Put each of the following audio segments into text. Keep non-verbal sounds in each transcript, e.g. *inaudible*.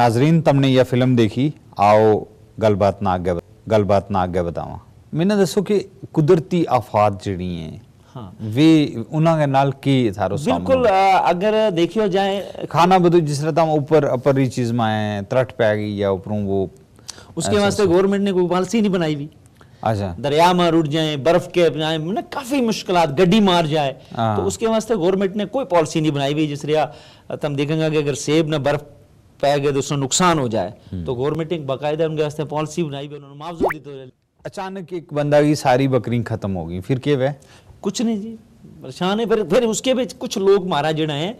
नाजरीन तमने यह फिल्म देखी आओ गलबात ना आगे गलबात ना आगे बतावा मैंने दसो कि कुदरती आफात जड़ी हैं हाँ। वे नाल की थारो बिल्कुल अगर देखियो जाए खाना बदो जिस तरह तुम ऊपर अपर ही चीज में आए त्रट पै गई या ऊपरों वो उसके वास्ते गवर्नमेंट ने कोई पॉलिसी नहीं बनाई हुई अच्छा दरिया में रुट जाए बर्फ के जाए मैंने काफी मुश्किल गड्डी मार जाए तो हाँ। उसके वास्ते गवर्नमेंट ने कोई पॉलिसी नहीं बनाई हुई जिस तरह तुम देखेंगे अगर सेब ना बर्फ पै गए तो उसमें नुकसान हो जाए तो गवर्नमेंट एक बाकायदा उनके वास्ते पॉलिसी बनाई भी उन्होंने मुआवजा दी तो अचानक एक बंदा की सारी बकरी खत्म हो गई फिर क्या वह कुछ नहीं जी परेशान है फिर फिर उसके बीच कुछ लोग मारा जड़ा है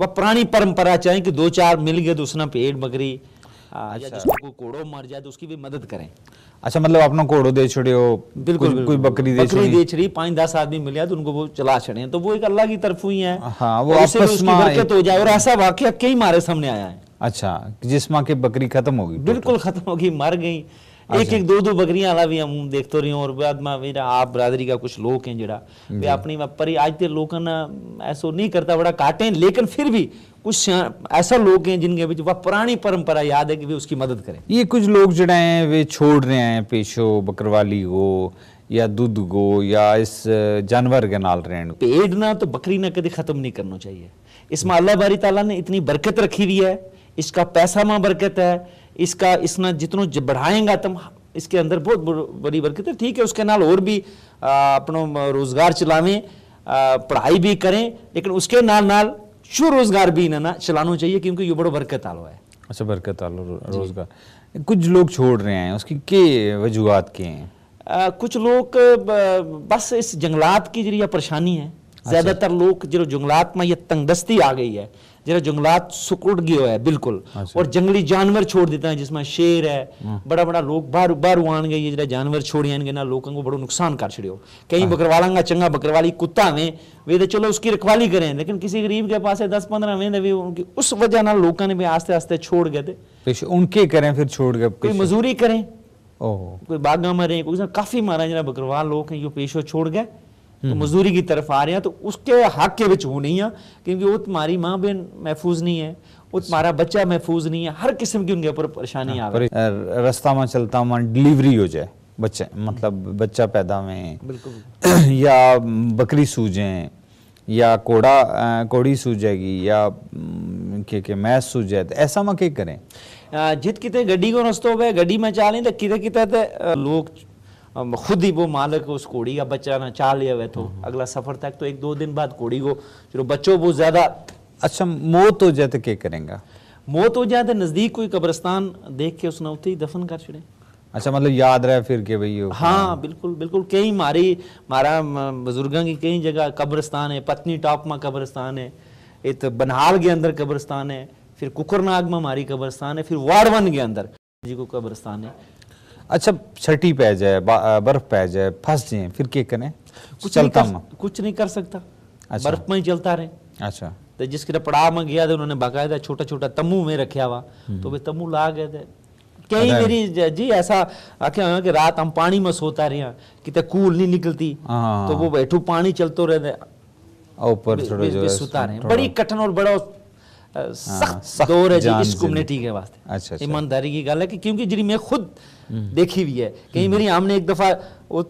वह पुरानी परंपरा चाहे कि दो चार मिल गए तो उसने पेड़ बकरी अच्छा। या कोई कोड़ो मर जाए तो उसकी भी मदद करें अच्छा मतलब कोड़ो दे छोड़े हो बिल्कुल कोई बकरी दे बकरी दे छड़ी दस आदमी तो उनको वो चला छड़े तो वो एक अल्लाह की तरफ हुई है हाँ, जाए और ऐसा वाक्य कई मारे सामने आया है अच्छा जिस माँ की बकरी खत्म होगी बिल्कुल खत्म होगी मर गई एक अच्छा। एक दो दो बकरियां वाला भी हम देखते रहे और बाद में मेरा आप बरादरी का कुछ लोग हैं जरा वे अपनी पर आज तक ऐसा नहीं करता बड़ा काटे लेकिन फिर भी कुछ ऐसा लोग हैं जिनके बीच वह पुरानी परंपरा याद है कि वे उसकी मदद करें ये कुछ लोग जो हैं वे छोड़ रहे हैं पेशो बकरवाली हो या दूध गो या इस जानवर के नाल रहन पेड़ ना तो बकरी ना कभी खत्म नहीं करना चाहिए इसमें अल्लाह बारी ताला ने इतनी बरकत रखी हुई है इसका पैसा माँ बरकत है इसका इसना जितनों बढ़ाएंगा तुम इसके अंदर बहुत बड़ी बरकत है ठीक है उसके नाल और भी अपनों रोजगार चलावें पढ़ाई भी करें लेकिन उसके नाल नाल शो रोजगार भी इन्हें चलाना चाहिए क्योंकि ये बड़ो बरकत आलो है अच्छा बरकत आलो रोजगार कुछ लोग छोड़ रहे हैं उसकी के वजूहत के हैं आ, कुछ लोग बस इस जंगलात की जरिया परेशानी है अच्छा। ज़्यादातर लोग जो जंगलात में यह तंगदस्ती आ गई है जरा जंगलात सुकुड़ गयो है बिल्कुल अच्छा। और जंगली जानवर छोड़ देता है जिसमें शेर है हाँ। बड़ा बड़ा लोग बार बार आन गए जरा जानवर छोड़ आन ना लोगों को बड़ो नुकसान कर छिड़ो कहीं हाँ। बकरवाला चंगा बकरवाली कुत्ता में वे तो चलो उसकी रखवाली करें लेकिन किसी गरीब के पास है दस पंद्रह में भी तो उनकी उस वजह ना लोगों ने भी आस्ते आस्ते छोड़ गए थे उनके करें फिर छोड़ गए कोई मजूरी करें कोई बागा मरे कोई काफी मारा जरा बकरवाल लोग हैं यो पेशो छोड़ गए तो हम्म। मजदूरी की तरफ आ रहे हैं तो उसके हक के बच्चे नहीं है क्योंकि वो तुम्हारी माँ बहन महफूज नहीं है वो तुम्हारा बच्चा महफूज नहीं है हर किस्म की उनके ऊपर परेशानी हाँ, आ रही है रास्ता में चलता में डिलीवरी हो जाए बच्चे मतलब बच्चा पैदा में *clears throat* या बकरी सूजें या कोड़ा कोड़ी सूजेगी या के के मैस सूजे तो ऐसा में क्या करें जित कितने गड्डी को रस्तों पे गड्डी में चालें तो कितने कितने तो, लोग खुद ही वो मालिक उस कोड़ी का बच्चा ना चाह लिया हुआ तो अगला सफर तक तो एक दो दिन बाद कोड़ी को चलो बच्चों वो ज़्यादा अच्छा मौत हो जाए तो क्या करेंगे मौत हो जाए तो नज़दीक कोई कब्रस्तान देख के उसने उतनी दफन कर छिड़े अच्छा मतलब याद रहे फिर के भाई हाँ बिल्कुल बिल्कुल कई मारी मारा बुजुर्गों की कई जगह कब्रस्तान है पत्नी टॉप में कब्रस्तान है एक तो बनहाल के अंदर कब्रस्तान है फिर कुकरनाग में मारी कब्रस्तान है फिर वारवन के अंदर जी को कब्रस्तान है अच्छा छठी पै जाए बर्फ पै जाए फंस जाए फिर क्या करें कुछ चलता नहीं कर, कुछ नहीं कर सकता अच्छा। बर्फ में ही चलता रहे अच्छा तो जिसके पड़ाव में गया था उन्होंने बाकायदा छोटा छोटा तम्बू में रखा हुआ हम्म। तो वे तम्बू ला गए थे कई अच्छा। मेरी जी ऐसा आखिर कि रात हम पानी में सोता रहे कितने कूल नहीं निकलती हाँ, हाँ, तो हाँ। वो बैठू पानी चलते रहते ऊपर बड़ी कठिन और बड़ा हाँ, दौर है जी इस कम्युनिटी के वास्ते अच्छा, अच्छा ईमानदारी की गल है कि क्योंकि जी मैं खुद हम्म। देखी हुई है कहीं हम्म। मेरी आमने एक दफा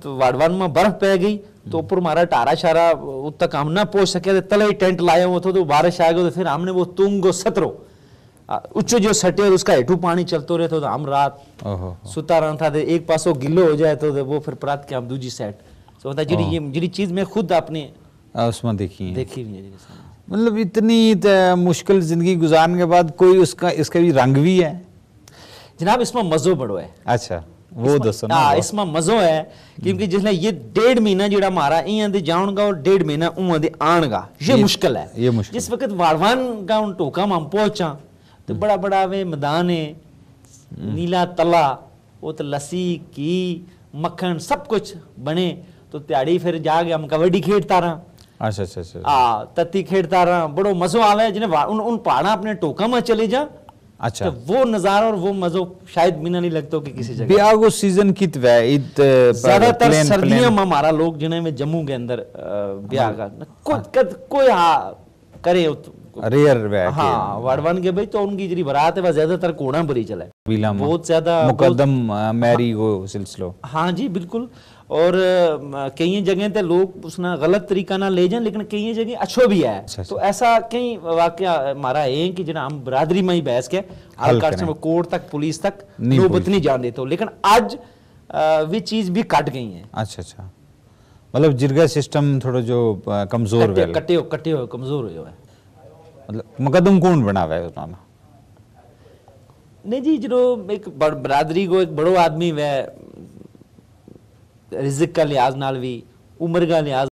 वाडवान में बर्फ पै गई तो ऊपर हम्म। मारा टारा शारा तक हम ना पहुंच सके तले टेंट लाए हुए थे तो बारिश आ गई तो फिर हमने वो उच्चो जो सटे उसका हेठू पानी चलते रहे तो हम रात सुता रहा था तो एक पास गिलो हो जाए तो वो फिर प्रात के हम दूजी सेट तो जी जी चीज मैं खुद अपने उसमें देखी देखी हुई है मतलब इतनी मुश्किल ज़िंदगी गुजारने के बाद कोई उसका इसका भी रंग भी है जनाब इसमें मज़ो बड़ो है अच्छा वो दसो हाँ इसमें मज़ो है क्योंकि जिसने ये डेढ़ महीना जो हमारा इं जाऊंगा और डेढ़ महीना उं दे आनगा ये, ये मुश्किल है ये मुश्किल जिस वक्त वारवान का उन टोका में पहुंचा तो बड़ा बड़ा वे मैदान है हम्म। नीला तला वो तो लस्सी की मक्खन सब कुछ बने तो त्याड़ी फिर जाके हम कबड्डी खेलता रहा अच्छा अच्छा अच्छा, अच्छा। तत्ती खेड़ता रहा बड़ो मजो आवे जने उन उन पहाड़ा अपने टोका में चले जा अच्छा तो वो नजारा और वो मजो शायद भी नहीं लगता कि किसी जगह बियागो सीजन कित वे इत ज्यादातर सर्दियों में हमारा लोग जिन्हें में जम्मू के अंदर बियागा हाँ। कोई कोई हां करे हाँ के भाई तो उनकी जरी है ज्यादातर कोणा चला बहुत ज्यादा मुकदम मैरी वो सिलसिलो हाँ जी बिल्कुल और कई जगह ते लोग उसना गलत तरीका ना ले जाए लेकिन कई जगह अच्छो भी है अच्छा, तो अच्छा। ऐसा कई वाक्य है कि बरादरी में ही बहस के कोर्ट तक पुलिस तक नोबत नहीं जान देते तो। लेकिन आज वे चीज भी कट गई है अच्छा अच्छा मतलब जिरगा सिस्टम थोड़ा जो कमजोर कटे हो कटे हो कमजोर हो है ਮੁਕਦਮ ਕੌਣ ਬਣਾਵੇ ਉਹਨਾਂ ਨੂੰ ਨਹੀਂ ਜੀ ਜਦੋਂ ਇੱਕ ਬਰਾਦਰੀ ਕੋ ਇੱਕ ਬੜੋ ਆਦਮੀ ਵੈ ਰਿਜ਼ਕ ਦਾ ਲਿਆਜ਼ ਨਾਲ ਵੀ ਉਮਰ ਦਾ ਲਿਆਜ਼